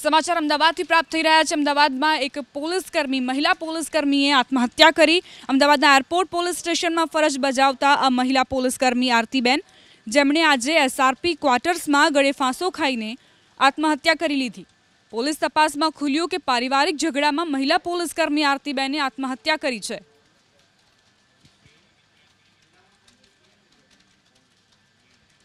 સમાચાર અમદાવાદથી પ્રાપ્ત થઈ રહ્યા છે અમદાવાદમાં એક પોલીસકર્મી મહિલા પોલીસકર્મીએ આત્મહત્યા કરી અમદાવાદના એરપોર્ટ પોલીસ સ્ટેશનમાં ફરજ બજાવતા આ મહિલા પોલીસકર્મી આરતીબેન જેમણે આજે એસઆરપી ક્વાર્ટર્સમાં ગળે ફાંસો ખાઈને આત્મહત્યા કરી લીધી પોલીસ તપાસમાં ખુલ્યું કે પારિવારિક ઝઘડામાં મહિલા પોલીસકર્મી આરતીબેને આત્મહત્યા કરી છે